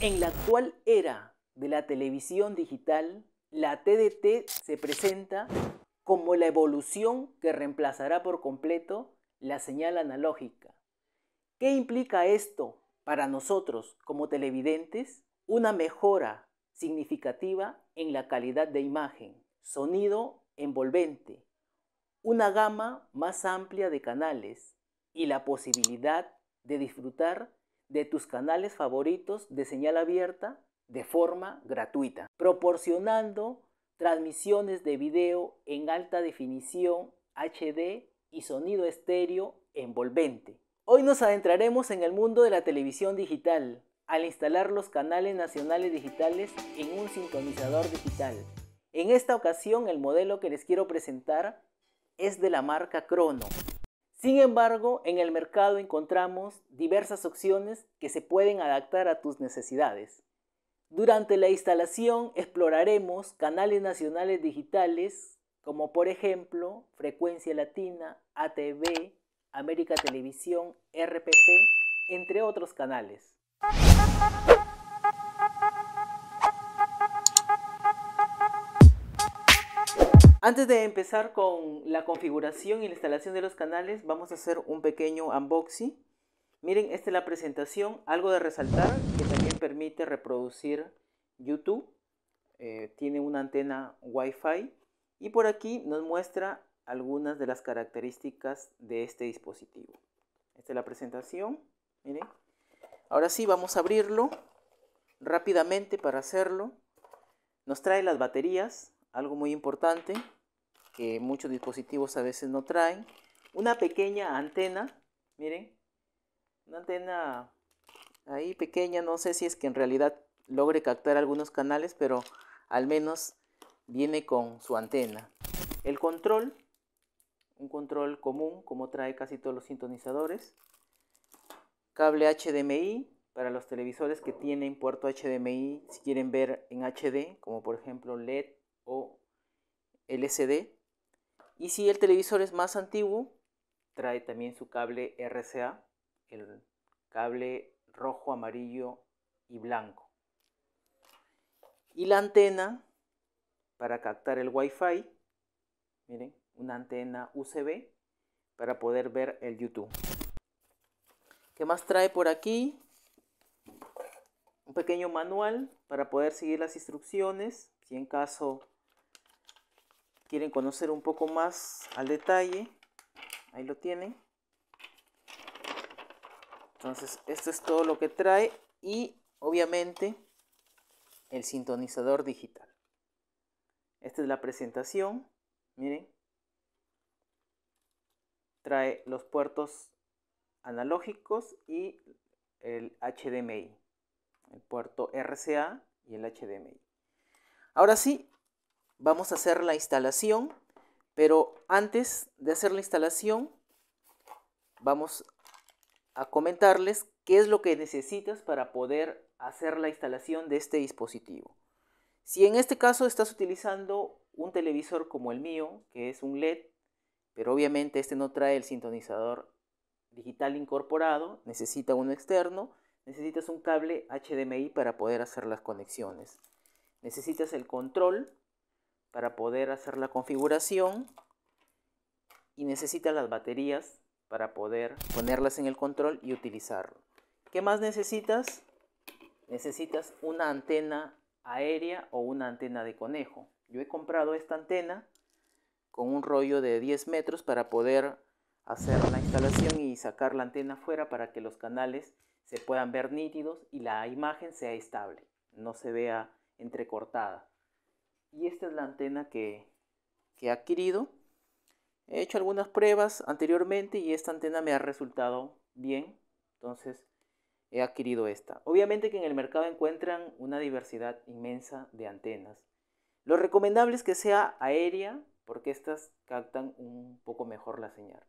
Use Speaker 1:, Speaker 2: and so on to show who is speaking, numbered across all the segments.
Speaker 1: En la actual era de la televisión digital, la TDT se presenta como la evolución que reemplazará por completo la señal analógica. ¿Qué implica esto para nosotros como televidentes? Una mejora significativa en la calidad de imagen, sonido envolvente, una gama más amplia de canales y la posibilidad de disfrutar de tus canales favoritos de señal abierta de forma gratuita, proporcionando transmisiones de video en alta definición HD y sonido estéreo envolvente. Hoy nos adentraremos en el mundo de la televisión digital al instalar los canales nacionales digitales en un sintonizador digital. En esta ocasión el modelo que les quiero presentar es de la marca Crono, sin embargo, en el mercado encontramos diversas opciones que se pueden adaptar a tus necesidades. Durante la instalación exploraremos canales nacionales digitales como por ejemplo Frecuencia Latina, ATV, América Televisión, RPP, entre otros canales. Antes de empezar con la configuración y la instalación de los canales, vamos a hacer un pequeño unboxing. Miren, esta es la presentación, algo de resaltar, que también permite reproducir YouTube. Eh, tiene una antena Wi-Fi y por aquí nos muestra algunas de las características de este dispositivo. Esta es la presentación, miren. Ahora sí, vamos a abrirlo rápidamente para hacerlo. Nos trae las baterías, algo muy importante que muchos dispositivos a veces no traen, una pequeña antena, miren, una antena ahí pequeña, no sé si es que en realidad logre captar algunos canales, pero al menos viene con su antena. El control, un control común como trae casi todos los sintonizadores, cable HDMI para los televisores que tienen puerto HDMI, si quieren ver en HD, como por ejemplo LED o LCD. Y si el televisor es más antiguo, trae también su cable RCA, el cable rojo, amarillo y blanco. Y la antena para captar el Wi-Fi. Miren, una antena USB para poder ver el YouTube. ¿Qué más trae por aquí? Un pequeño manual para poder seguir las instrucciones. Si en caso quieren conocer un poco más al detalle, ahí lo tienen. Entonces, esto es todo lo que trae y obviamente el sintonizador digital. Esta es la presentación, miren. Trae los puertos analógicos y el HDMI, el puerto RCA y el HDMI. Ahora sí, vamos a hacer la instalación, pero antes de hacer la instalación, vamos a comentarles qué es lo que necesitas para poder hacer la instalación de este dispositivo. Si en este caso estás utilizando un televisor como el mío, que es un LED, pero obviamente este no trae el sintonizador digital incorporado, necesita uno externo, necesitas un cable HDMI para poder hacer las conexiones. Necesitas el control para poder hacer la configuración y necesita las baterías para poder ponerlas en el control y utilizarlo. ¿Qué más necesitas? Necesitas una antena aérea o una antena de conejo. Yo he comprado esta antena con un rollo de 10 metros para poder hacer la instalación y sacar la antena fuera para que los canales se puedan ver nítidos y la imagen sea estable, no se vea entrecortada y esta es la antena que, he adquirido. He hecho algunas pruebas anteriormente y esta antena me ha resultado bien, entonces he adquirido esta. Obviamente que en el mercado encuentran una diversidad inmensa de antenas. Lo recomendable es que sea aérea porque estas captan un poco mejor la señal.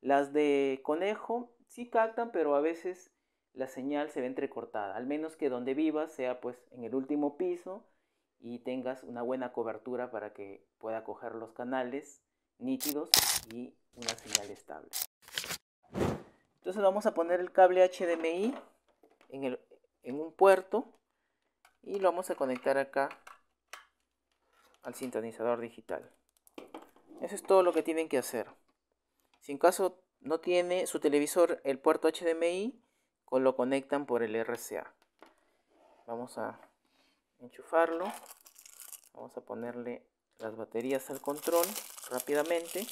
Speaker 1: Las de conejo sí captan, pero a veces la señal se ve entrecortada, al menos que donde viva sea pues en el último piso y tengas una buena cobertura para que pueda coger los canales nítidos y una señal estable. Entonces vamos a poner el cable HDMI en, un puerto y lo vamos a conectar acá al sintonizador digital. Eso es todo lo que tienen que hacer. Si en caso no tiene su televisor el puerto HDMI, lo conectan por el RCA. Vamos a enchufarlo. Vamos a ponerle las baterías al control rápidamente.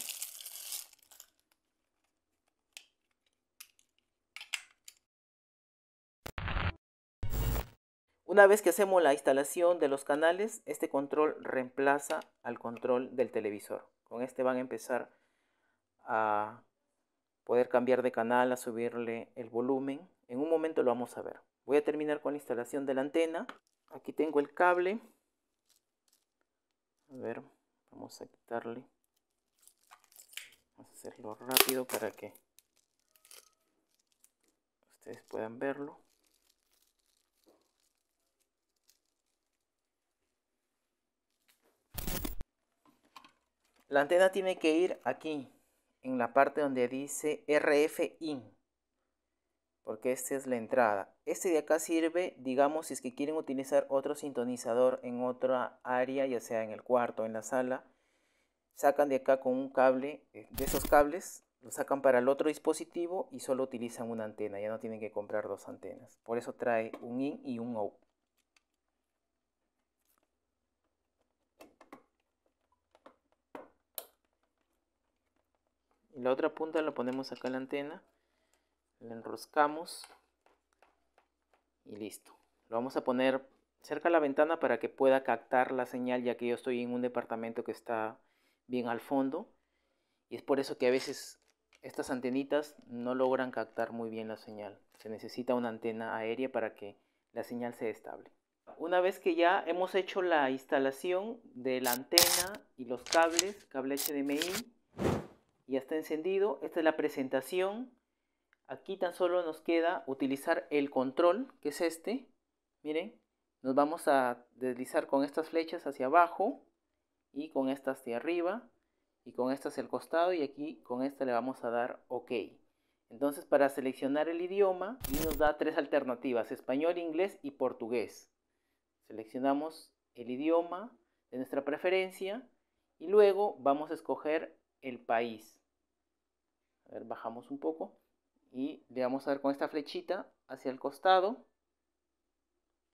Speaker 1: Una vez que hacemos la instalación de los canales, este control reemplaza al control del televisor. Con este van a empezar a poder cambiar de canal, a subirle el volumen. En un momento lo vamos a ver. Voy a terminar con la instalación de la antena. Aquí tengo el cable. A ver, vamos a quitarle. Vamos a hacerlo rápido para que ustedes puedan verlo. La antena tiene que ir aquí, en la parte donde dice RF IN porque esta es la entrada. Este de acá sirve, digamos, si es que quieren utilizar otro sintonizador en otra área, ya sea en el cuarto o en la sala, sacan de acá con un cable, eh, de esos cables, lo sacan para el otro dispositivo y solo utilizan una antena, ya no tienen que comprar dos antenas. Por eso trae un in y un out. Y la otra punta la ponemos acá en la antena le enroscamos y listo. Lo vamos a poner cerca de la ventana para que pueda captar la señal ya que yo estoy en un departamento que está bien al fondo y es por eso que a veces estas antenitas no logran captar muy bien la señal. Se necesita una antena aérea para que la señal sea estable. Una vez que ya hemos hecho la instalación de la antena y los cables, cable HDMI, ya está encendido. Esta es la presentación Aquí tan solo nos queda utilizar el control, que es este. Miren, nos vamos a deslizar con estas flechas hacia abajo y con esta hacia arriba y con esta hacia el costado y aquí con esta le vamos a dar OK. Entonces para seleccionar el idioma nos da tres alternativas, español, inglés y portugués. Seleccionamos el idioma de nuestra preferencia y luego vamos a escoger el país. A ver, bajamos un poco y le vamos a dar con esta flechita hacia el costado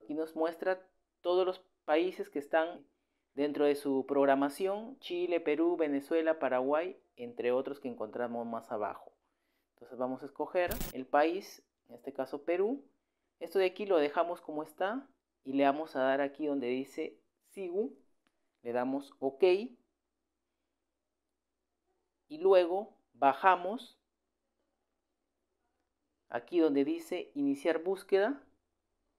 Speaker 1: y nos muestra todos los países que están dentro de su programación, Chile, Perú, Venezuela, Paraguay, entre otros que encontramos más abajo. Entonces vamos a escoger el país, en este caso Perú. Esto de aquí lo dejamos como está y le vamos a dar aquí donde dice SIGU, le damos OK y luego bajamos Aquí donde dice iniciar búsqueda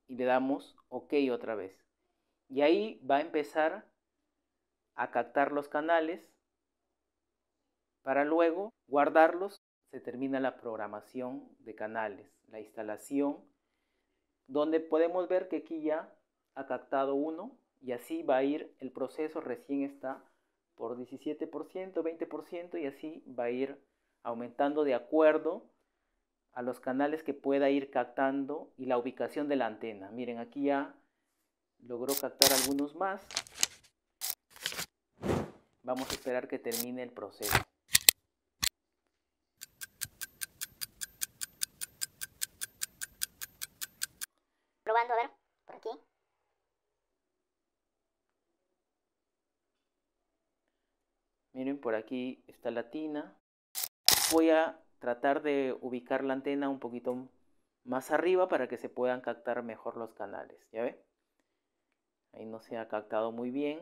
Speaker 1: y le damos OK otra vez. Y ahí va a empezar a captar los canales para luego guardarlos. Se termina la programación de canales, la instalación, donde podemos ver que aquí ya ha captado uno y así va a ir el proceso, recién está por 17%, 20% y así va a ir aumentando de acuerdo a los canales que pueda ir captando y la ubicación de la antena. Miren, aquí ya logró captar algunos más. Vamos a esperar que termine el proceso.
Speaker 2: Probando, a ver, por aquí.
Speaker 1: Miren, por aquí está la tina. Voy a tratar de ubicar la antena un poquito más arriba para que se puedan captar mejor los canales, ¿ya
Speaker 2: ve? Ahí no se ha captado muy bien.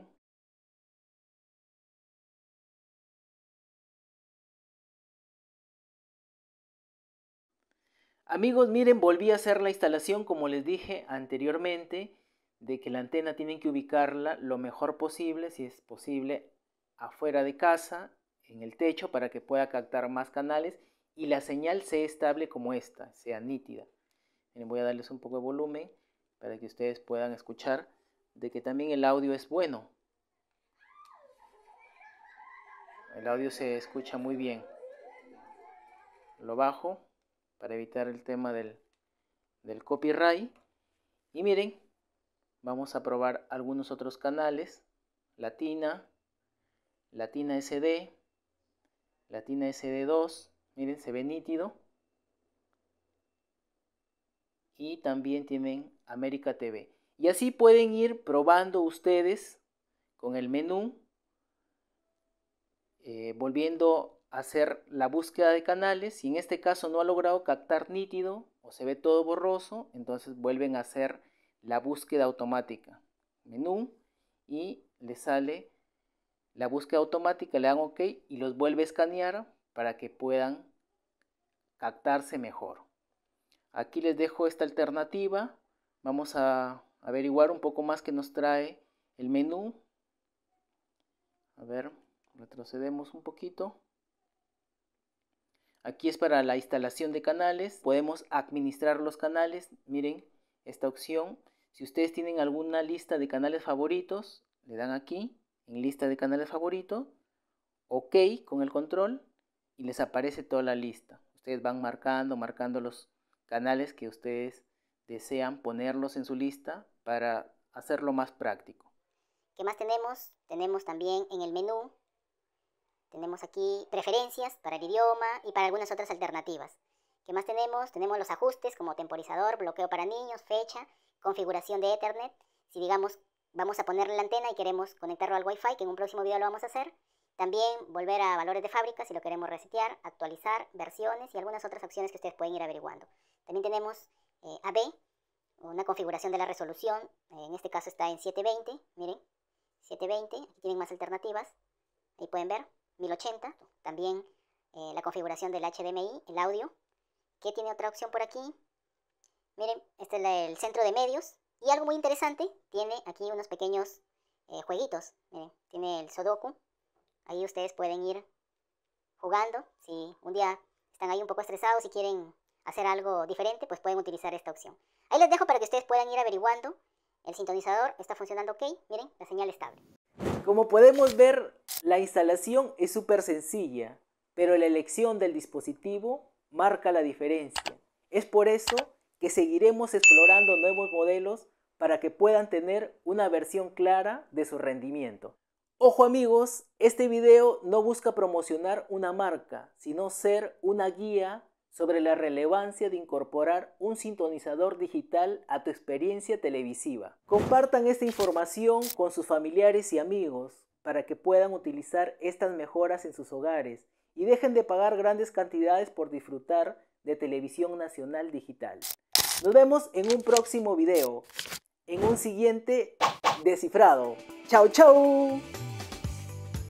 Speaker 1: Amigos, miren, volví a hacer la instalación como les dije anteriormente de que la antena tienen que ubicarla lo mejor posible, si es posible, afuera de casa, en el techo, para que pueda captar más canales y la señal sea estable como esta, sea nítida. voy a darles un poco de volumen para que ustedes puedan escuchar de que también el audio es bueno. El audio se escucha muy bien. Lo bajo para evitar el tema del, del copyright. Y miren, vamos a probar algunos otros canales. Latina, Latina SD, Latina SD2, Miren, se ve nítido. Y también tienen América TV. Y así pueden ir probando ustedes con el menú, eh, volviendo a hacer la búsqueda de canales. Si en este caso no ha logrado captar nítido o se ve todo borroso, entonces vuelven a hacer la búsqueda automática. Menú y le sale la búsqueda automática, le dan OK y los vuelve a escanear para que puedan captarse mejor. Aquí les dejo esta alternativa. Vamos a averiguar un poco más que nos trae el menú. A ver, retrocedemos un poquito. Aquí es para la instalación de canales. Podemos administrar los canales. Miren esta opción. Si ustedes tienen alguna lista de canales favoritos, le dan aquí en lista de canales favoritos. OK con el control y les aparece toda la lista. Ustedes van marcando, marcando los canales que ustedes desean ponerlos en su lista para hacerlo más práctico.
Speaker 2: ¿Qué más tenemos? Tenemos también en el menú, tenemos aquí preferencias para el idioma y para algunas otras alternativas. ¿Qué más tenemos? Tenemos los ajustes como temporizador, bloqueo para niños, fecha, configuración de Ethernet. Si digamos, vamos a ponerle la antena y queremos conectarlo al Wi-Fi, que en un próximo video lo vamos a hacer, también volver a valores de fábrica si lo queremos resetear, actualizar, versiones y algunas otras opciones que ustedes pueden ir averiguando. También tenemos eh, AB, una configuración de la resolución, eh, en este caso está en 720, miren, 720, aquí tienen más alternativas, ahí pueden ver, 1080, también eh, la configuración del HDMI, el audio, ¿Qué tiene otra opción por aquí, miren, este es el centro de medios, y algo muy interesante, tiene aquí unos pequeños jueguitos, miren, tiene el Sudoku, Ahí ustedes pueden ir jugando. Si un día están ahí un poco estresados y quieren hacer algo diferente, pues pueden utilizar esta opción. Ahí les dejo para que ustedes puedan ir averiguando. El sintonizador está funcionando ok. Miren, la señal estable.
Speaker 1: Como podemos ver, la instalación es súper sencilla, pero la elección del dispositivo marca la diferencia. Es por eso que seguiremos explorando nuevos modelos para que puedan tener una versión clara de su rendimiento. Ojo amigos, este video no busca promocionar una marca, sino ser una guía sobre la relevancia de incorporar un sintonizador digital a tu experiencia televisiva. Compartan esta información con sus familiares y amigos para que puedan utilizar estas mejoras en sus hogares y dejen de pagar grandes cantidades por disfrutar de televisión nacional digital. Nos vemos en un próximo video, en un siguiente descifrado. ¡Chao, chao!